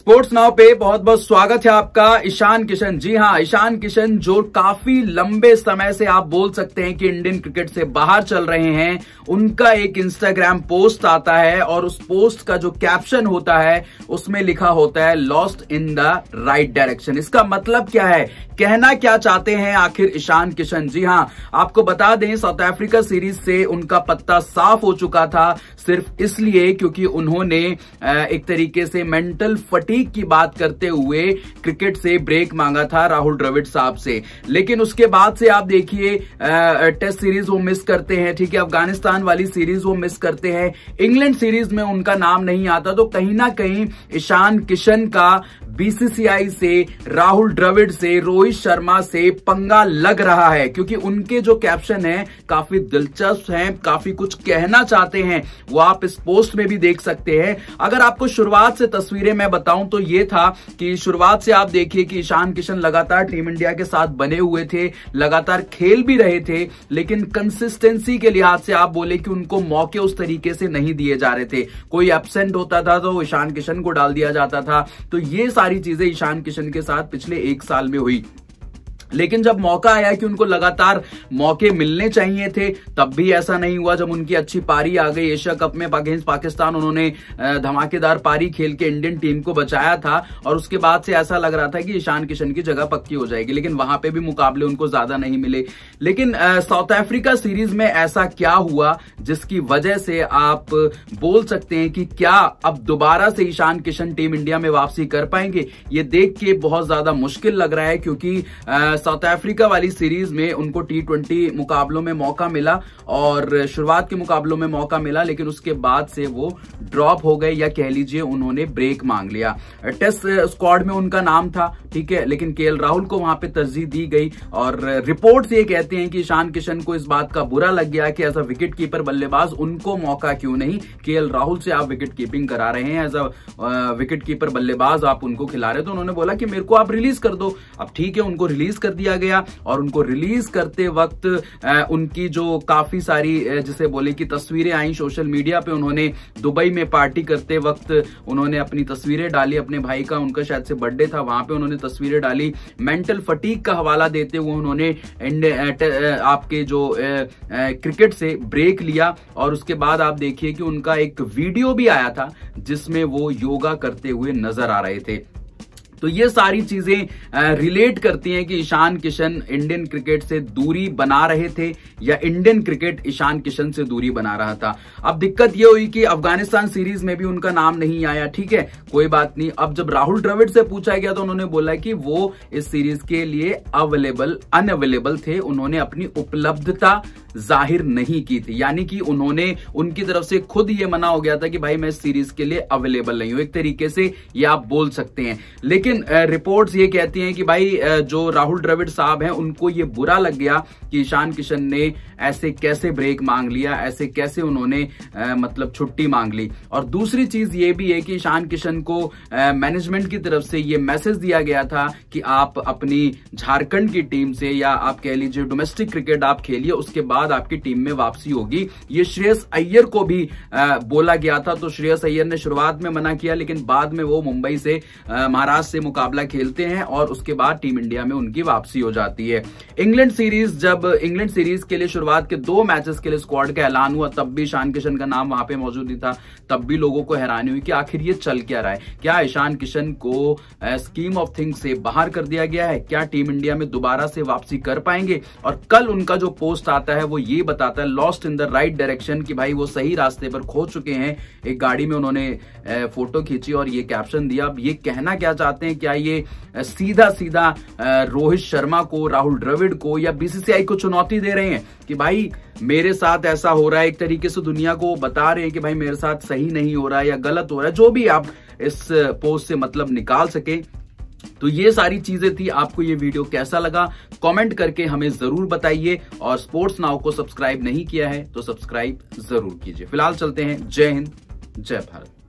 sports now पे बहुत बहुत स्वागत है आपका ईशान किशन जी हाँ ईशान किशन जो काफी लंबे समय से आप बोल सकते हैं कि इंडियन क्रिकेट से बाहर चल रहे हैं उनका एक इंस्टाग्राम पोस्ट आता है और उस पोस्ट का जो कैप्शन होता है उसमें लिखा होता है lost in the right direction इसका मतलब क्या है कहना क्या चाहते हैं आखिर ईशान किशन जी हाँ आपको बता दें साउथ अफ्रीका सीरीज से उनका पत्ता साफ हो चुका था सिर्फ इसलिए क्योंकि उन्होंने एक तरीके से मेंटल फटी फटीक की बात करते हुए क्रिकेट से ब्रेक मांगा था राहुल द्रविड़ साहब से लेकिन उसके बाद से आप देखिए टेस्ट सीरीज वो मिस करते हैं ठीक है अफगानिस्तान वाली सीरीज वो मिस करते हैं इंग्लैंड सीरीज में उनका नाम नहीं आता तो कहीं ना कहीं ईशान किशन का बीसीसीआई से राहुल द्रविड़ से रोहित शर्मा से पंगा लग रहा है क्योंकि उनके जो कैप्शन है काफी दिलचस्प हैं काफी कुछ कहना चाहते हैं वो आप इस पोस्ट में भी देख सकते हैं अगर आपको शुरुआत से तस्वीरें मैं बताऊं तो ये था कि शुरुआत से आप देखिए कि ईशान किशन लगातार टीम इंडिया के साथ बने हुए थे लगातार खेल भी रहे थे लेकिन कंसिस्टेंसी के लिहाज से आप बोले कि उनको मौके उस तरीके से नहीं दिए जा रहे थे कोई एबसेंट होता था तो ईशान किशन को डाल दिया जाता था तो ये सारी सारी चीजें ईशान किशन के साथ पिछले एक साल में हुई लेकिन जब मौका आया कि उनको लगातार मौके मिलने चाहिए थे तब भी ऐसा नहीं हुआ जब उनकी अच्छी पारी आ गई एशिया कप में अगेंस्ट पाकिस्तान उन्होंने धमाकेदार पारी खेल के इंडियन टीम को बचाया था और उसके बाद से ऐसा लग रहा था कि ईशान किशन की जगह पक्की हो जाएगी लेकिन वहां पे भी मुकाबले उनको ज्यादा नहीं मिले लेकिन साउथ अफ्रीका सीरीज में ऐसा क्या हुआ जिसकी वजह से आप बोल सकते हैं कि क्या अब दोबारा से ईशान किशन टीम इंडिया में वापसी कर पाएंगे ये देख के बहुत ज्यादा मुश्किल लग रहा है क्योंकि साउथ अफ्रीका वाली सीरीज में उनको टी ट्वेंटी मुकाबलों में मौका मिला और शुरुआत के मुकाबलों में मौका मिला लेकिन उसके बाद से वो ड्रॉप हो गए या कह लीजिए उन्होंने ब्रेक मांग लिया टेस्ट स्क्वाड में उनका नाम था ठीक है लेकिन के राहुल को वहां पे तरजीह दी गई और रिपोर्ट ये कहते हैं कि ईशान किशन को इस बात का बुरा लग गया कि एज अ विकेट कीपर बल्लेबाज उनको मौका क्यों नहीं के राहुल से आप विकेट कीपिंग करा रहे हैं एज अ विकेट कीपर बल्लेबाज आप उनको खिला रहे तो उन्होंने बोला कि मेरे को आप रिलीज कर दो अब ठीक है उनको रिलीज कर कर दिया गया और उनको रिलीज करते वक्त उनकी जो काफी सारी जिसे बोले कि तस्वीरें आई सोशल मीडिया पे उन्होंने दुबई में पार्टी करते वक्त उन्होंने अपनी तस्वीरें डाली अपने भाई का उनका शायद से बर्थडे था वहां पे उन्होंने तस्वीरें डाली मेंटल फटीक का हवाला देते हुए उन्होंने आपके जो क्रिकेट से ब्रेक लिया और उसके बाद आप देखिए कि उनका एक वीडियो भी आया था जिसमें वो योगा करते हुए नजर आ रहे थे तो ये सारी चीजें रिलेट करती हैं कि ईशान किशन इंडियन क्रिकेट से दूरी बना रहे थे या इंडियन क्रिकेट ईशान किशन से दूरी बना रहा था अब दिक्कत यह हुई कि अफगानिस्तान सीरीज में भी उनका नाम नहीं आया ठीक है कोई बात नहीं अब जब राहुल द्रविड़ से पूछा गया तो उन्होंने बोला कि वो इस सीरीज के लिए अवेलेबल अनअवेलेबल थे उन्होंने अपनी उपलब्धता जाहिर नहीं की थी यानी कि उन्होंने उनकी तरफ से खुद ये मना हो गया था कि भाई मैं सीरीज के लिए अवेलेबल नहीं हूं एक तरीके से ये आप बोल सकते हैं लेकिन रिपोर्ट्स ये कहती हैं कि भाई जो राहुल द्रविड़ साहब हैं उनको ये बुरा लग गया कि ईशान किशन ने ऐसे कैसे ब्रेक मांग लिया ऐसे कैसे उन्होंने आ, मतलब छुट्टी मांग ली और दूसरी चीज ये भी है कि ईशान किशन को मैनेजमेंट की तरफ से ये मैसेज दिया गया था कि आप अपनी झारखंड की टीम से या आप कह लीजिए डोमेस्टिक क्रिकेट आप खेलिए उसके बाद आपकी टीम में वापसी होगी ये श्रेयस अय्यर को भी आ, बोला गया था तो श्रेयस अय्यर ने शुरुआत में मना किया लेकिन बाद में वो मुंबई से महाराष्ट्र से मुकाबला खेलते हैं और उसके बाद टीम इंडिया में उनकी वापसी हो जाती है इंग्लैंड सीरीज जब इंग्लैंड सीरीज के लिए शुरुआत के दो मैचेस के लिए स्क्वाड का ऐलान हुआ तब भी ईशान किशन का नाम वहां पे मौजूद नहीं था तब भी लोगों को हैरानी हुई कि आखिर ये चल क्या रहा है क्या ईशान किशन को स्कीम ऑफ थिंग्स से बाहर कर दिया गया है क्या टीम इंडिया में दोबारा से वापसी कर पाएंगे और कल उनका जो पोस्ट आता है वो ये बताता है lost in the right direction कि भाई वो सही रास्ते पर खो चुके हैं एक गाड़ी में उन्होंने फोटो खींची और ये कैप्शन दिया अब ये कहना क्या चाहते हैं क्या ये सीधा सीधा रोहित शर्मा को राहुल द्रविड़ को या बीसीसीआई को चुनौती दे रहे हैं कि भाई मेरे साथ ऐसा हो रहा है एक तरीके से दुनिया को बता रहे हैं कि भाई मेरे साथ सही नहीं हो रहा है या गलत हो रहा है जो भी आप इस पोस्ट से मतलब निकाल सके तो ये सारी चीजें थी आपको ये वीडियो कैसा लगा कमेंट करके हमें जरूर बताइए और स्पोर्ट्स नाव को सब्सक्राइब नहीं किया है तो सब्सक्राइब जरूर कीजिए फिलहाल चलते हैं जय हिंद जय भारत